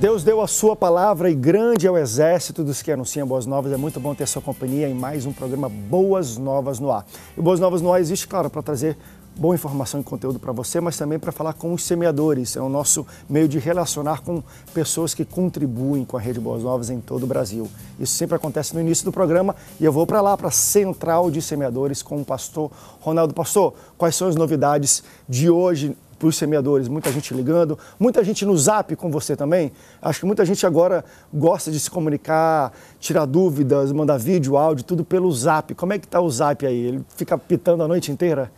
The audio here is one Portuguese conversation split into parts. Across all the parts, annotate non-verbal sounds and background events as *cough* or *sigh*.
Deus deu a sua palavra e grande é o exército dos que anunciam boas novas. É muito bom ter sua companhia em mais um programa Boas Novas no Ar. E Boas Novas no Ar existe, claro, para trazer boa informação e conteúdo para você, mas também para falar com os semeadores. É o nosso meio de relacionar com pessoas que contribuem com a Rede Boas Novas em todo o Brasil. Isso sempre acontece no início do programa e eu vou para lá, para a Central de Semeadores com o pastor Ronaldo. Pastor, quais são as novidades de hoje para os semeadores, muita gente ligando, muita gente no zap com você também. Acho que muita gente agora gosta de se comunicar, tirar dúvidas, mandar vídeo, áudio, tudo pelo zap. Como é que está o zap aí? Ele fica pitando a noite inteira?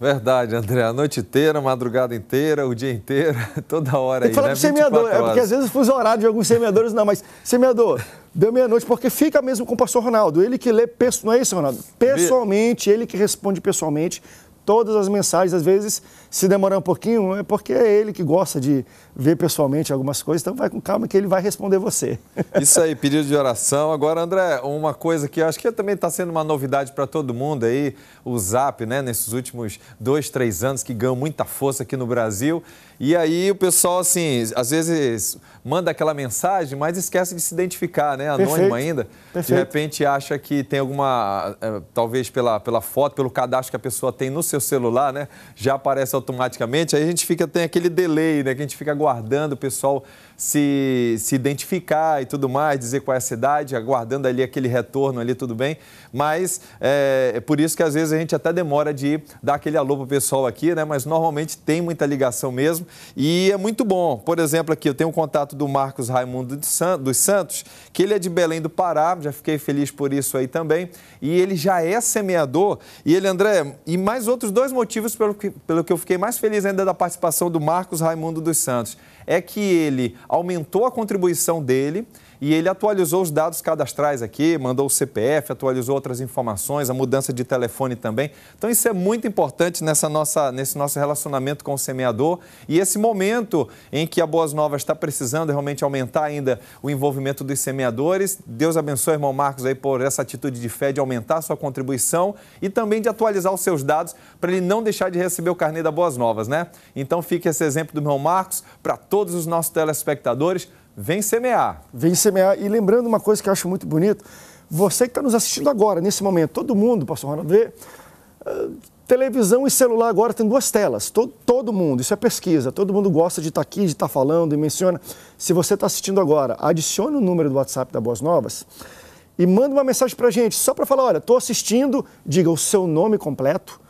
Verdade, André. A noite inteira, a madrugada inteira, o dia inteiro, *laughs* toda hora. aí. que né? pro semeador, é porque às vezes eu fuso horário de alguns semeadores não, mas semeador, deu meia-noite, porque fica mesmo com o pastor Ronaldo. Ele que lê, não é isso, Ronaldo? Pessoalmente, ele que responde pessoalmente todas as mensagens, às vezes se demorar um pouquinho, é porque é ele que gosta de ver pessoalmente algumas coisas, então vai com calma que ele vai responder você. *laughs* Isso aí, pedido de oração. Agora, André, uma coisa que eu acho que também está sendo uma novidade para todo mundo aí, o Zap, né, nesses últimos dois, três anos, que ganhou muita força aqui no Brasil. E aí o pessoal, assim, às vezes manda aquela mensagem, mas esquece de se identificar, né? Anônimo Perfeito. ainda. Perfeito. De repente acha que tem alguma, eh, talvez pela, pela foto, pelo cadastro que a pessoa tem no seu celular, né? Já aparece automaticamente, aí a gente fica, tem aquele delay, né? Que a gente fica aguardando o pessoal se, se identificar e tudo mais, dizer qual é a cidade, aguardando ali aquele retorno ali, tudo bem. Mas é, é por isso que às vezes a gente até demora de ir, dar aquele alô pro pessoal aqui, né? Mas normalmente tem muita ligação mesmo e é muito bom. Por exemplo, aqui eu tenho um contato do Marcos Raimundo dos Santos, que ele é de Belém do Pará, já fiquei feliz por isso aí também. E ele já é semeador. E ele, André, e mais outros dois motivos pelo que, pelo que eu fiquei mais feliz ainda da participação do Marcos Raimundo dos Santos. É que ele, aumentou a contribuição dele e ele atualizou os dados cadastrais aqui, mandou o CPF, atualizou outras informações, a mudança de telefone também. Então isso é muito importante nessa nossa, nesse nosso relacionamento com o semeador e esse momento em que a Boas Novas está precisando realmente aumentar ainda o envolvimento dos semeadores. Deus abençoe, irmão Marcos, aí por essa atitude de fé de aumentar a sua contribuição e também de atualizar os seus dados para ele não deixar de receber o carnê da Boas Novas, né? Então fica esse exemplo do irmão Marcos para todos os nossos telespectadores. Vem semear. Vem semear. E lembrando uma coisa que eu acho muito bonito, você que está nos assistindo agora, nesse momento, todo mundo, pastor Ronaldo, vê, ah, televisão e celular agora tem duas telas, todo, todo mundo, isso é pesquisa, todo mundo gosta de estar tá aqui, de estar tá falando e menciona. Se você está assistindo agora, adicione o número do WhatsApp da Boas Novas e manda uma mensagem para a gente, só para falar, olha, estou assistindo, diga o seu nome completo,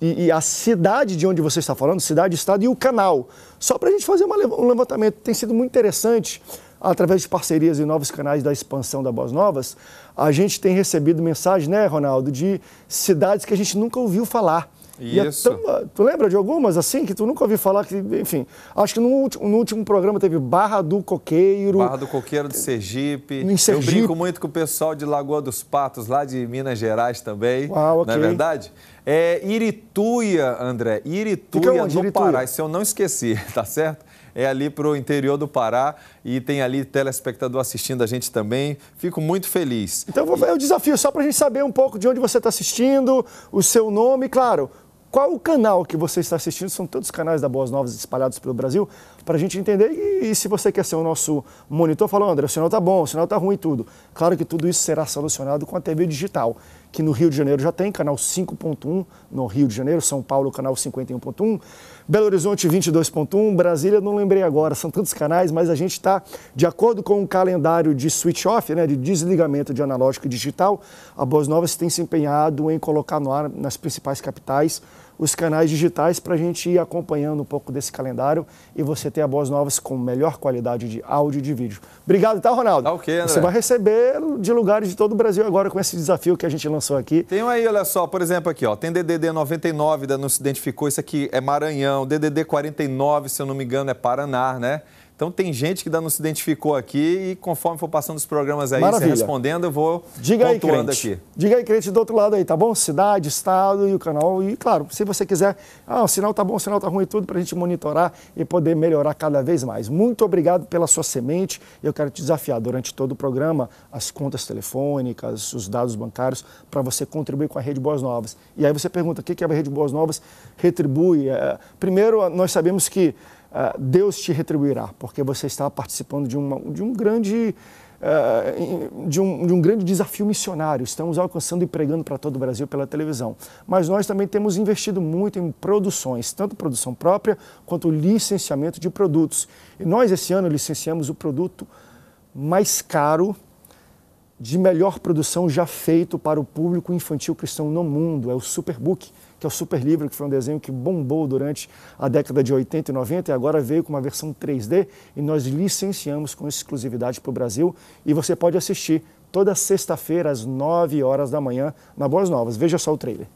e, e, a cidade de onde você está falando, cidade, estado e o canal. Só para a gente fazer uma, um levantamento. Tem sido muito interessante, através de parcerias e novos canais da expansão da Boas Novas, a gente tem recebido mensagem, né, Ronaldo, de cidades que a gente nunca ouviu falar. É Isso. É tão, ah, tu lembra de algumas assim que tu nunca ouviu falar? Que, enfim, acho que no último, no último programa teve Barra do Coqueiro. Barra do Coqueiro de Sergipe. Em Sergipe. Eu brinco muito com o pessoal de Lagoa dos Patos, lá de Minas Gerais também. Uau, okay. Não é verdade? É Irituia, André. É Irituia no Pará, se eu não esqueci, *laughs* tá certo? É ali para o interior do Pará e tem ali telespectador assistindo a gente também. Fico muito feliz. Então, vou fazer o desafio só para a gente saber um pouco de onde você está assistindo, o seu nome, claro. Qual o canal que você está assistindo? São todos os canais da Boas Novas espalhados pelo Brasil, para a gente entender. E, e, se você quer ser o nosso monitor, falou, André, o sinal está bom, o sinal está ruim e tudo. Claro que tudo isso será solucionado com a TV digital que no Rio de Janeiro já tem, canal 5.1 no Rio de Janeiro, São Paulo, canal 51.1, Belo Horizonte 22.1, Brasília, não lembrei agora, são tantos canais, mas a gente está, de acordo com o calendário de switch off, né, de desligamento de analógico e digital, a Boas Novas tem se empenhado em colocar no ar nas principais capitais os canais digitais para a gente ir acompanhando um pouco desse calendário e você ter a Boas Novas com melhor qualidade de áudio e de vídeo. Obrigado, tá, Ronaldo? Tá ok, André. Você vai receber de lugares de todo o Brasil agora com esse desafio que a gente lançou passou aqui. Tem aí, olha só, por exemplo, aqui, ó. Tem DDD 99, da não se identificou, isso aqui é Maranhão. DDD 49, se eu não me engano, é Paraná, né? Então tem gente que ainda não se identificou aqui e conforme for passando os programas aí, Maravilha. você respondendo, eu vou Diga aí, crente. aqui. Diga aí, crente, do outro lado aí, tá bom? Cidade, estado e o canal. E claro, se você quiser, ah, o sinal tá bom, o sinal tá ruim, tudo para a gente monitorar e poder melhorar cada vez mais. Muito obrigado pela sua semente. Eu quero te desafiar durante todo o programa as contas telefônicas, os dados bancários, para você contribuir com a Rede Boas Novas. E aí você pergunta, o que é a Rede Boas Novas? Retribui. É, primeiro, nós sabemos que ah, Deus te retribuirá, porque você está participando de, uma, de um grande. Ah, de, um, de um grande desafio missionário. Estamos alcançando e pregando para todo o Brasil pela televisão. Mas nós também temos investido muito em produções, tanto produção própria quanto licenciamento de produtos. E nós, esse ano, licenciamos o produto mais caro de melhor produção já feito para o público infantil cristão no mundo, é o Superbook que é o Super Livro, que foi um desenho que bombou durante a década de 80 e 90 e agora veio com uma versão 3D e nós licenciamos com exclusividade para o Brasil e você pode assistir toda sexta-feira às 9 horas da manhã na Boas Novas. Veja só o trailer.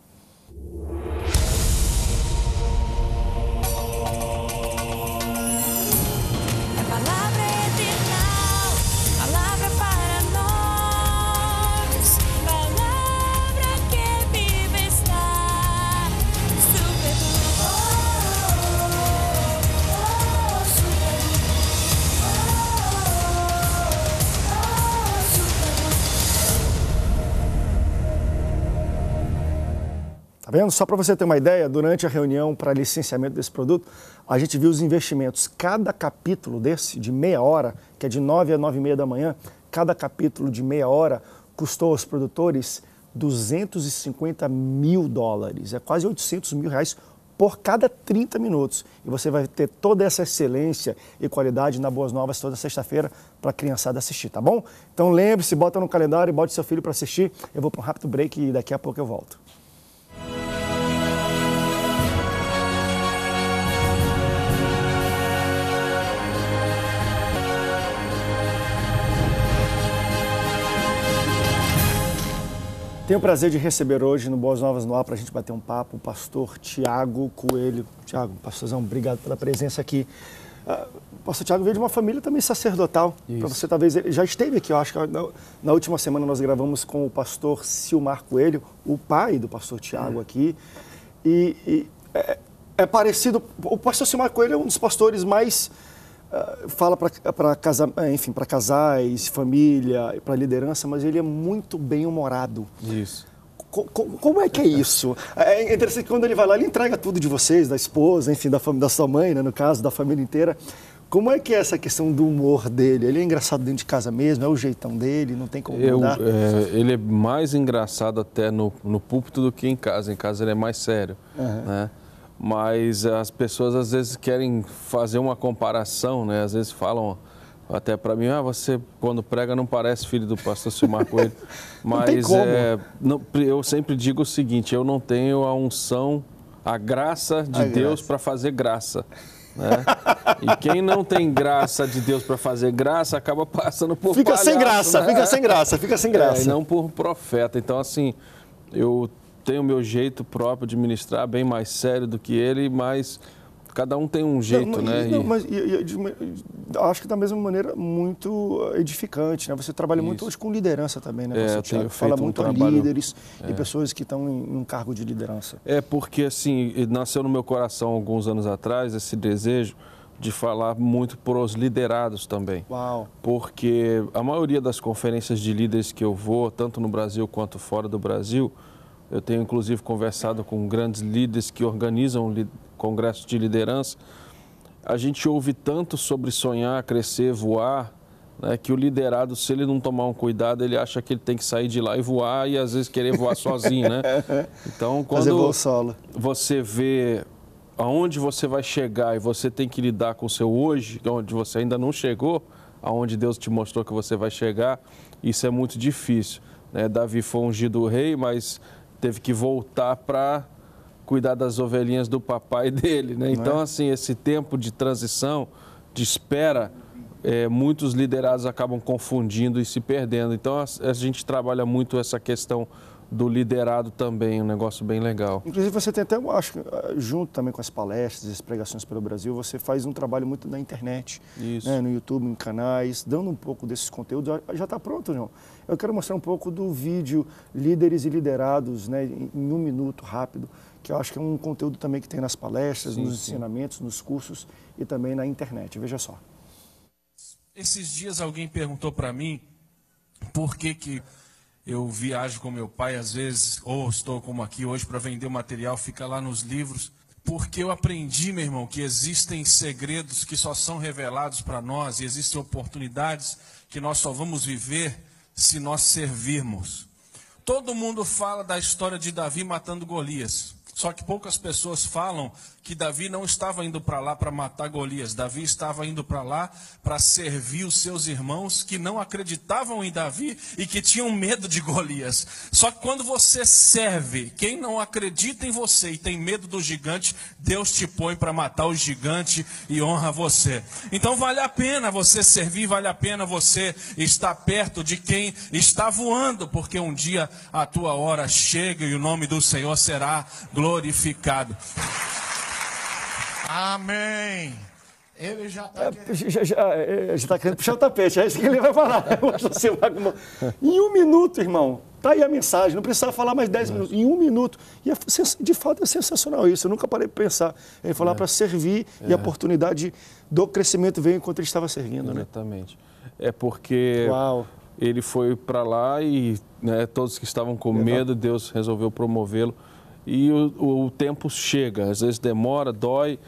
Tá vendo? Só para você ter uma ideia, durante a reunião para licenciamento desse produto, a gente viu os investimentos. Cada capítulo desse, de meia hora, que é de 9 a 9 e meia da manhã, cada capítulo de meia hora custou aos produtores 250 mil dólares. É quase 800 mil reais por cada 30 minutos. E você vai ter toda essa excelência e qualidade na Boas Novas toda sexta-feira para a criançada assistir, tá bom? Então lembre-se, bota no calendário e bote seu filho para assistir. Eu vou para um rápido break e daqui a pouco eu volto. Tenho o prazer de receber hoje no Boas Novas no Ar para a gente bater um papo o pastor Tiago Coelho. Tiago, pastorzão, obrigado pela presença aqui. Uh, o pastor Tiago veio de uma família também sacerdotal. Para você, talvez, ele já esteve aqui, eu acho que na, na, última semana nós gravamos com o pastor Silmar Coelho, o pai do pastor Tiago é. aqui. E, e é, é, parecido. O pastor Silmar Coelho é um dos pastores mais ah, fala para casar, eh, enfim, para casais, família, para liderança, mas ele é muito bem humorado. Isso. como é que é isso? É, é interessante que quando ele vai lá, ele entrega tudo de vocês, da esposa, enfim, da da sua mãe, né, no caso, da família inteira. Como é que é essa questão do humor dele? Ele é engraçado dentro de casa mesmo, é o jeitão dele, não tem como Eu, É, ele é mais engraçado até no, no púlpito do que em casa. Em casa ele é mais sério, uhum. né? mas as pessoas às vezes querem fazer uma comparação, né? Às vezes falam até para mim, ah, você quando prega não parece filho do pastor Silmar *laughs* Coelho. mas é, não, eu sempre digo o seguinte, eu não tenho a unção, a graça de a Deus para fazer graça. Né? E quem não tem graça de Deus para fazer graça acaba passando por fica palhaço, sem graça, né? fica sem graça, fica sem é, graça. É, não por profeta. Então assim, eu tenho o meu jeito próprio de ministrar, bem mais sério do que ele, mas cada um tem um jeito, não, né? Não, mas e, e, de, acho que da mesma maneira muito eh, edificante, né? Você trabalha Isso. muito hoje com liderança também, né? É, Você fala um muito trabalho... líderes é. e pessoas que estão em, em um cargo de liderança. É porque assim nasceu no meu coração alguns anos atrás esse desejo de falar muito para os liderados também. Uau. Porque a maioria das conferências de líderes que eu vou, tanto no Brasil quanto fora do Brasil, eu tenho inclusive conversado com grandes líderes que organizam congressos de liderança. A gente ouve tanto sobre sonhar, crescer, voar, né, que o liderado, se ele não tomar um cuidado, ele acha que ele tem que sair de lá e voar e às vezes querer voar sozinho, né? *laughs* Então, quando você vê aonde você vai chegar e você tem que lidar com o seu hoje, é onde você ainda não chegou, aonde Deus te mostrou que você vai chegar, isso é muito difícil. Né? Davi foi ungido rei, mas teve que voltar para cuidar das ovelhinhas do papai *laughs* dele, né? É? Então, assim, esse tempo de transição, de espera, é, muitos liderados acabam confundindo e se perdendo. Então, a, a gente trabalha muito essa questão do liderado também, um negócio bem legal. Inclusive você tem até, acho, eh, junto também com as palestras, as pregações pelo Brasil, você faz um trabalho muito na internet, né, no YouTube, em canais, dando um pouco desses conteúdos. Já está pronto, João? Eu quero mostrar um pouco do vídeo Líderes e Liderados, né, em um minuto rápido, que eu acho que é um conteúdo também que tem nas palestras, sim, nos sim. ensinamentos, nos cursos e também na internet. Veja só. Esses dias alguém perguntou para mim por que que eu viajo com meu pai às vezes, ou estou como aqui hoje para vender o material, fica lá nos livros, porque eu aprendi, meu irmão, que existem segredos que só são revelados para nós e existem oportunidades que nós só vamos viver se nós servirmos. Todo mundo fala da história de Davi matando Golias, só que poucas pessoas falam que Davi não estava indo para lá para matar Golias, Davi estava indo para lá para servir os seus irmãos que não acreditavam em Davi e que tinham medo de Golias. Só que quando você serve, quem não acredita em você e tem medo do gigante, Deus te põe para matar o gigante e honra você. Então vale a pena você servir, vale a pena você estar perto de quem está voando, porque um dia a tua hora chega e o nome do Senhor será glorificado. Amém. Ele já está é, já, já, é, já tá querendo puxar o tapete, é isso que ele vai falar. *laughs* em um minuto, irmão, tá aí a mensagem, não precisava falar mais dez é. minutos, em um minuto. E é, de fato é sensacional isso, eu nunca parei para pensar. Ele falar é. para servir e a oportunidade do crescimento veio enquanto ele estava servindo. Né? Exatamente. Né? É porque Uau. ele foi para lá e né, todos que estavam com Exato. medo, Deus resolveu promovê-lo. E o, o tempo chega, às vezes demora, dói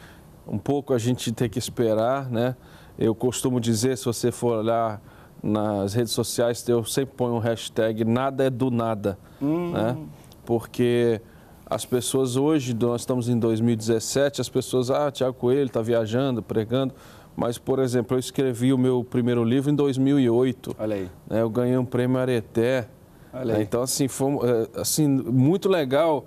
um pouco a gente tem que esperar, né? Eu costumo dizer, se você for olhar nas redes sociais, eu sempre ponho um hashtag nada é do nada, hum. né? Porque as pessoas hoje, nós estamos em 2017, as pessoas, ah, Tiago Coelho está viajando, pregando, mas, por exemplo, eu escrevi o meu primeiro livro em 2008. Olha aí. Né? Eu ganhei um prêmio Areté. Olha né? aí. Então, assim, foi eh, assim, muito legal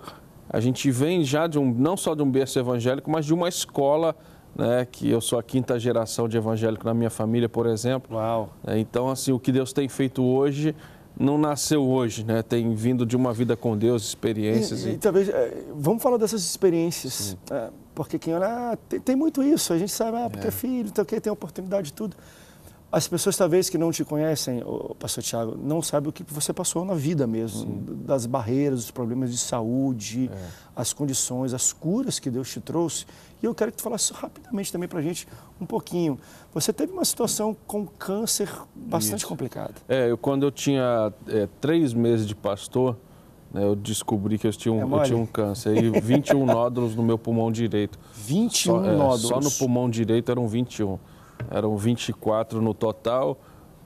a gente vem já de um, não só de um berço evangélico, mas de uma escola, né, que eu sou a quinta geração de evangélico na minha família, por exemplo. Uau. É, então, assim, o que Deus tem feito hoje não nasceu hoje, né? Tem vindo de uma vida com Deus, experiências. E, e... e talvez, é, vamos falar dessas experiências, é, porque quem olha, ah, tem, tem, muito isso, a gente sabe, ah, porque é, é filho, então então, tem oportunidade de tudo. As pessoas talvez que não te conhecem, pastor Tiago, não sabem o que você passou na vida mesmo, Sim. das barreiras, dos problemas de saúde, é. as condições, as curas que Deus te trouxe. E eu quero que tu falasse rapidamente também para a gente um pouquinho. Você teve uma situação com câncer bastante Isso. complicada. É, eu, quando eu tinha é, três meses de pastor, né, eu descobri que eu tinha um, é eu tinha um câncer e 21 *laughs* nódulos no meu pulmão direito. 21 só, nódulos? É, só no pulmão direito eram 21 eram 24 no total,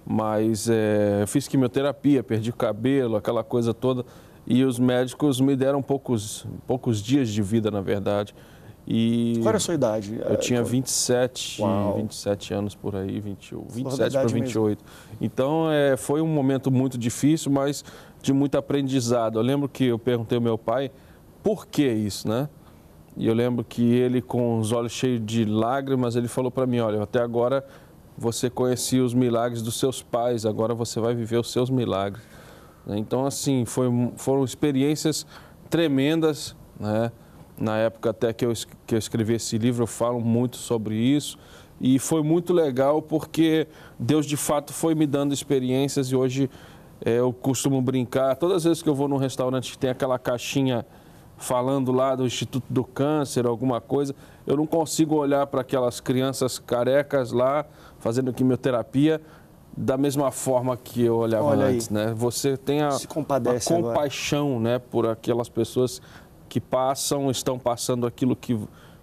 mas é, fiz quimioterapia, perdi o cabelo, aquela coisa toda, e os médicos me deram poucos, poucos dias de vida, na verdade. E Qual era a sua idade? Eu é, tinha 27, 27 anos por aí, 20, 27 para 28. Mesmo. Então é, foi um momento muito difícil, mas de muito aprendizado. Eu lembro que eu perguntei ao meu pai por que isso, né? E eu lembro que ele, com os olhos cheios de lágrimas, ele falou para mim: Olha, até agora você conhecia os milagres dos seus pais, agora você vai viver os seus milagres. Então, assim, foi, foram experiências tremendas, né? Na época até que eu, que eu escrevi esse livro, eu falo muito sobre isso. E foi muito legal porque Deus, de fato, foi me dando experiências e hoje é, eu costumo brincar. Todas as vezes que eu vou num restaurante que tem aquela caixinha falando lá do Instituto do Câncer, alguma coisa. Eu não consigo olhar para aquelas crianças carecas lá fazendo quimioterapia da mesma forma que eu olhava Olha antes, aí. né? Você tem a, a compaixão, agora. né, por aquelas pessoas que passam, estão passando aquilo que,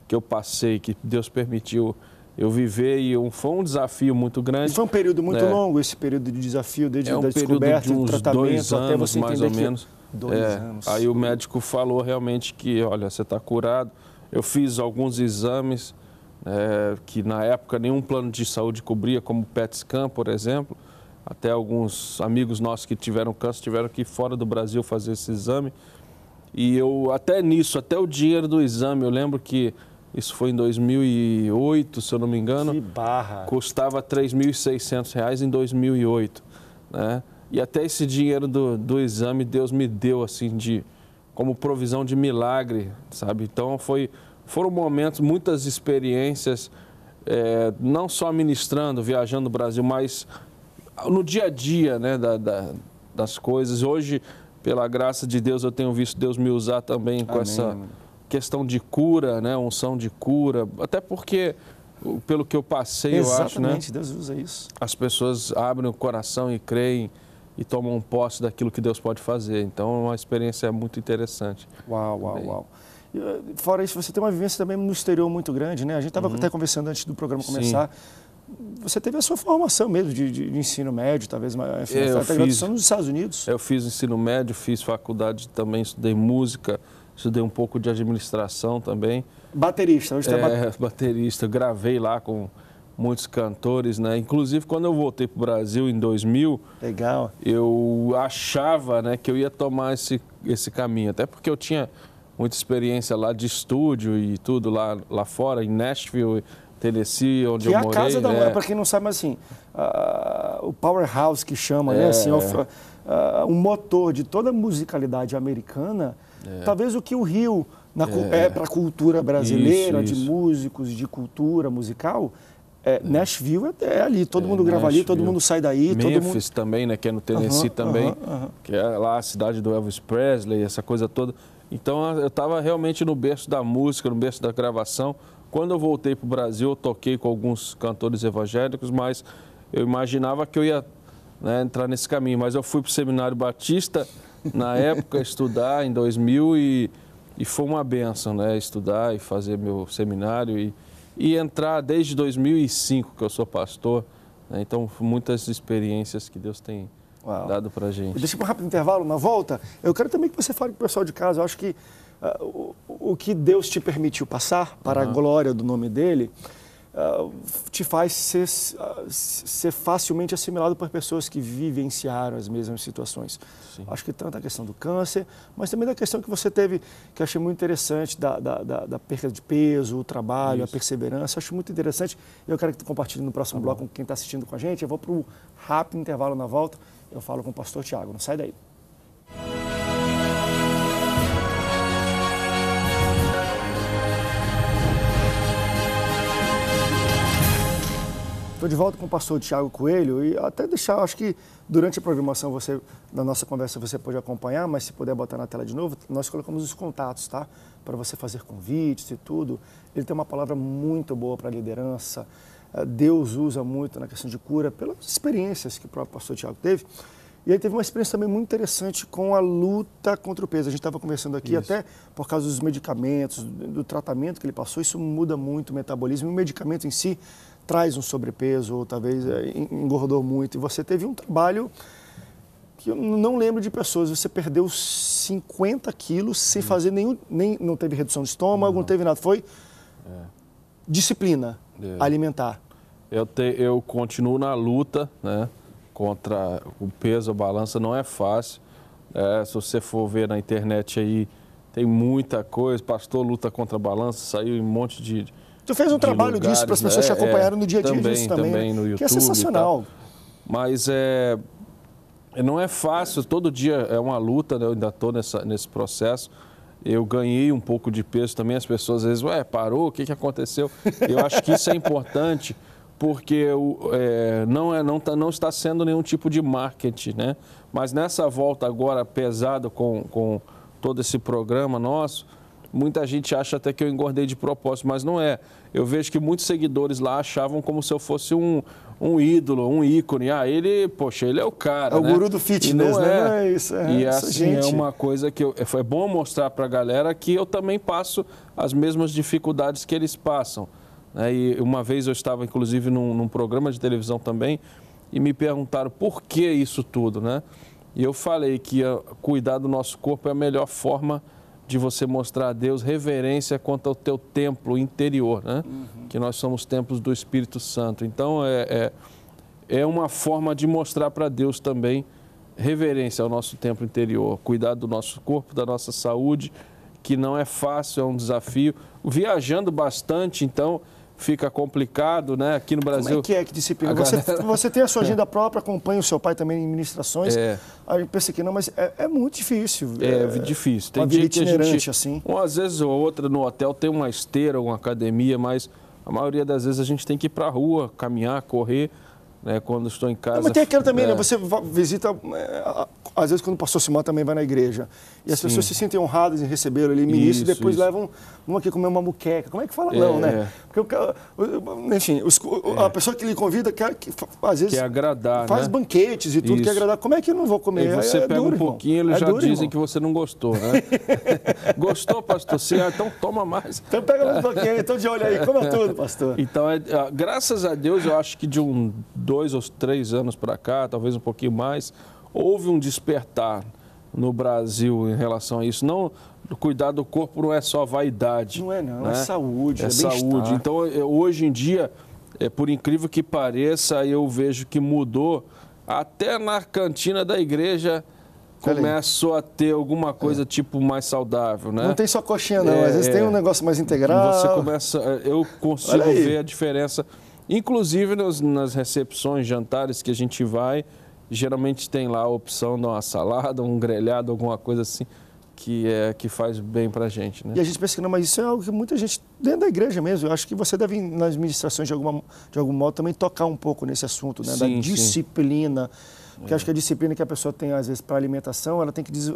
que eu passei, que Deus permitiu eu viver e um, foi um desafio muito grande. E foi um período muito né? longo esse período de desafio, desde é um da descoberta, de uns do tratamento, dois anos, até você mais ou menos. Dois é, anos. Aí o médico falou realmente que, olha, você está curado. Eu fiz alguns exames é, que na época nenhum plano de saúde cobria, como PET scan, por exemplo. Até alguns amigos nossos que tiveram câncer tiveram que ir fora do Brasil fazer esse exame. E eu, até nisso, até o dinheiro do exame, eu lembro que isso foi em 2008, se eu não me engano. Que barra! Custava R$ 3.600 em 2008, né? E até esse dinheiro do, do exame Deus me deu, assim, de como provisão de milagre, sabe? Então foi, foram momentos, muitas experiências, é, não só ministrando, viajando o Brasil, mas no dia a dia né, da, da, das coisas. Hoje, pela graça de Deus, eu tenho visto Deus me usar também com Amém. essa questão de cura, né, unção de cura, até porque pelo que eu passei, Exatamente, eu acho, né? Deus usa isso. As pessoas abrem o coração e creem e tomam posse daquilo que Deus pode fazer. Então, é uma experiência muito interessante. Uau, uau, também. uau. Eh, fora isso, você tem uma vivência também no exterior muito grande, né? A gente estava uhum. até conversando antes do programa começar. Sim. Você teve a sua formação mesmo de, de, de ensino médio, talvez, enfim, é, eu tá fiz, nos Estados Unidos. Eu fiz ensino médio, fiz faculdade também, estudei música, estudei um pouco de administração também. Baterista, hoje tá é, tá bat... baterista. Gravei lá com muitos cantores, né? Inclusive, quando eu voltei para o Brasil em 2000, Legal. eu achava né, que eu ia tomar esse, esse caminho, até porque eu tinha muita experiência lá de estúdio e tudo lá, lá fora, em Nashville, Tennessee, onde que eu morei. Que é a casa da né? para quem não sabe, assim, uh, o powerhouse que chama, é, né? Assim, é. o, uh, um motor de toda a musicalidade americana, é. talvez o que o Rio... Na, é, é para a cultura brasileira, isso, isso. de músicos, de cultura musical, é, Nashville é, é, ali, todo é, mundo grava Nashville. ali, todo mundo sai daí. Memphis mundo... também, né? Que é no Tennessee também, que é lá a cidade do Elvis Presley, essa coisa toda. Então eu estava realmente no berço da música, no berço da gravação. Quando eu voltei para o Brasil, eu toquei com alguns cantores evangélicos, mas eu imaginava que eu ia né, entrar nesse caminho. Mas eu fui para o Seminário Batista, na *laughs* época, estudar em 2000 e, e foi uma benção, né? Estudar e fazer meu seminário e e entrar desde 2005 que eu sou pastor. Né? Então, muitas experiências que Deus tem Uau. dado para gente. Deixa um rápido intervalo, na volta, eu quero também que você fale com o pessoal de casa. Eu acho que uh, o, o, que Deus te permitiu passar para uhum. a glória do nome dele ah, te faz ser, ah, ser facilmente assimilado por pessoas que vivenciaram as mesmas situações. Sim. Acho que tanto a questão do câncer, mas também da questão que você teve, que achei muito interessante, da, da, da, da perda de peso, o trabalho, Isso. a perseverança. Acho muito interessante. Eu quero que tu compartilhe no próximo tá bloco com quem está assistindo com a gente. Eu vou para um rápido intervalo na volta. Eu falo com o pastor Tiago. Não sai daí. Estou de volta com o pastor Tiago Coelho e até deixar, acho que durante a programação, você, na nossa conversa, você pode acompanhar, mas se puder botar na tela de novo, nós colocamos os contatos, tá? Para você fazer convites e tudo. Ele tem uma palavra muito boa para liderança. É, Deus usa muito na questão de cura, pelas experiências que o próprio pastor Tiago teve. E aí teve uma experiência também muito interessante com a luta contra o peso. A gente estava conversando aqui isso. até por causa dos medicamentos, do tratamento que ele passou, isso muda muito o metabolismo. E o medicamento em si, traz um sobrepeso, ou talvez é, engordou muito, e você teve um trabalho que eu não lembro de pessoas, você perdeu 50 quilos sem hum. fazer nenhum, nem, não teve redução de estômago, não, não teve nada, foi é. disciplina é. alimentar. Eu, te, eu continuo na luta, né, contra o peso, a balança, não é fácil, é, se você for ver na internet aí, tem muita coisa, pastor luta contra a balança, saiu um monte de Tu fez um trabalho lugares, disso para as né? pessoas né? te é, acompanharem é, no dia a dia também, disso também. Né? também né? no YouTube que é sensacional. Mas é, é, não é fácil, todo dia é uma luta, né? eu ainda estou nesse processo. Eu ganhei um pouco de peso também, as pessoas às vezes, ué, parou, o que, que aconteceu? Eu acho que isso é importante porque é, não, é, não, tá, não está sendo nenhum tipo de marketing, né? Mas nessa volta agora pesada com, com todo esse programa nosso, Muita gente acha até que eu engordei de propósito, mas não é. Eu vejo que muitos seguidores lá achavam como se eu fosse um, um ídolo, um ícone. Ah, ele, poxa, ele é o cara. É o né? guru do fitness, né? É. é. isso, é, e assim, é gente... é uma coisa que eu, é, foi bom mostrar para a galera que eu também passo as mesmas dificuldades que eles passam. Né? E uma vez eu estava, inclusive, num, num programa de televisão também e me perguntaram por que isso tudo, né? E eu falei que ah, cuidar do nosso corpo é a melhor forma de você mostrar a Deus reverência quanto ao teu templo interior, né? Uhum. Que nós somos templos do Espírito Santo. Então é, é, é uma forma de mostrar para Deus também reverência ao nosso templo interior, cuidar do nosso corpo, da nossa saúde, que não é fácil, é um desafio. Viajando bastante, então fica complicado, né? Aqui no Brasil. Como é que é que disciplina? Você, galera... você tem a sua *laughs* é. agenda própria, acompanha o seu pai também em ministrações. É. Aí eu pensei que não, mas é, é muito difícil. É, é difícil. Tem uma dia que a gente, assim. umas às vezes ou outra no hotel tem uma esteira, uma academia, mas a maioria das vezes a gente tem que ir para a rua, caminhar, correr né, quando estou em casa. Não, mas tem aquela também, né, é... né? Você visita, é, às vezes quando o pastor Simão também vai na igreja. E as Sim. pessoas se sentem honradas em receber ele ministro e depois isso. levam, vamos aqui comer uma muqueca. Como é que fala é, não, né? É. Porque eu, enfim, os, a é. pessoa que lhe convida quer, que, às vezes... Quer agradar, Faz né? banquetes e tudo, isso. quer agradar. Como é que eu não vou comer? E você é, pega duro, um pouquinho, irmão. eles já duro, dizem irmão. que você não gostou, né? *laughs* gostou, pastor? Sim, ah, então toma mais. Então pega um pouquinho, então de olho aí, coma tudo, pastor. Então, ah, graças a Deus, eu acho que de um dois ou três anos para cá, talvez um pouquinho mais, houve um despertar no Brasil em relação a isso. Não, cuidar do corpo não é só vaidade. Não é não, é né? é saúde, é, é saúde. Então, é, hoje em dia, é, por incrível que pareça, eu vejo que mudou até na cantina da igreja tá começou a ter alguma coisa é. tipo mais saudável, né? Não tem só coxinha não, é, às vezes é, tem um negócio mais integral. Você começa, eu consigo ver a diferença Inclusive nos, nas recepções, jantares que a gente vai, geralmente tem lá a opção de uma salada, um grelhado, alguma coisa assim que é que faz bem para a gente. Né? E a gente pensa que não, mas isso é algo que muita gente, dentro da igreja mesmo, eu acho que você deve, nas administrações, de, alguma, de algum modo, também tocar um pouco nesse assunto, né? Sim, da disciplina. Sim. Porque é. acho que a é. disciplina que a pessoa tem, às vezes, para alimentação, ela tem que des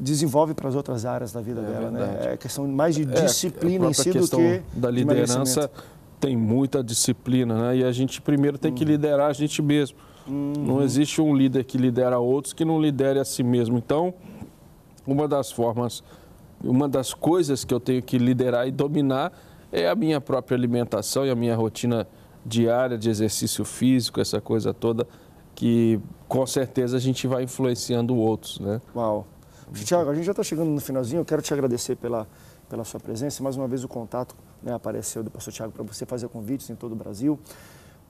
desenvolve para as outras áreas da vida é, dela. Né? É questão mais de é, disciplina é, em si do que. Da liderança tem muita disciplina, né? E a gente primeiro tem que liderar a gente mesmo. Uhum. Não existe um líder que lidera outros que não lidere a si mesmo. Então, uma das formas, uma das coisas que eu tenho que liderar e dominar é a minha própria alimentação e a minha rotina diária de exercício físico, essa coisa toda que com certeza a gente vai influenciando outros, né? Uau. Tiago, a gente já está chegando no finalzinho. Eu quero te agradecer pela, pela sua presença, mais uma vez o contato né, apareceu do pastor Tiago para você fazer convites em todo o Brasil.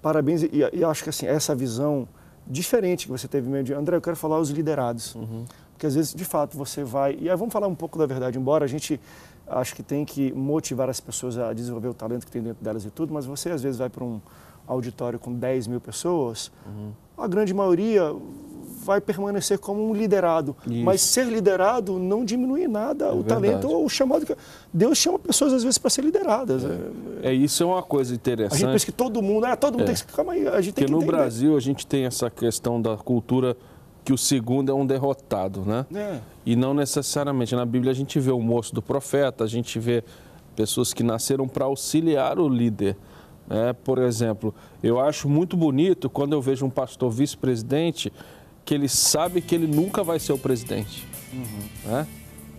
Parabéns e, e, acho que assim essa visão diferente que você teve meio de André, eu quero falar os liderados, uhum. porque às vezes de fato você vai e aí vamos falar um pouco da verdade, embora a gente acho que tem que motivar as pessoas a desenvolver o talento que tem dentro delas e tudo, mas você às vezes vai para um auditório com 10 mil pessoas, uhum. a grande maioria vai permanecer como um liderado. Isso. Mas ser liderado não diminui nada é o verdade. talento ou o chamado que. Deus chama pessoas, às vezes, para ser lideradas. É. é. é. isso é uma coisa interessante. A gente pensa que todo mundo. Ah, todo mundo é. tem que. Calma aí, a gente tem que. Porque no Brasil a gente tem essa questão da cultura que o segundo é um derrotado, né? É. E não necessariamente. Na Bíblia a gente vê o moço do profeta, a gente vê pessoas que nasceram para auxiliar o líder. Né? Por exemplo, eu acho muito bonito quando eu vejo um pastor vice-presidente que ele sabe que ele nunca vai ser o presidente. Uhum. Né?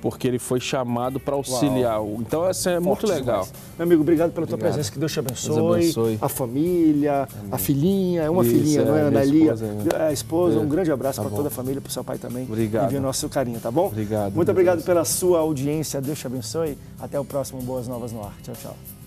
Porque ele foi chamado para auxiliar. Uau. Então, essa assim, é Forte muito legal. Demais. Meu amigo, obrigado pela obrigado. tua presença. Que Deus te abençoe. Deus abençoe. A família, Amém. a filhinha, é uma Isso, filhinha, é, não é? é Ana Lia, é. é, a esposa. É. Um grande abraço tá para toda a família, para o seu pai também. Obrigado. Envia o nosso carinho, tá bom? Obrigado. Muito obrigado Deus. pela sua audiência. Deus te abençoe. Até o próximo Boas Novas no Ar. Tchau, tchau.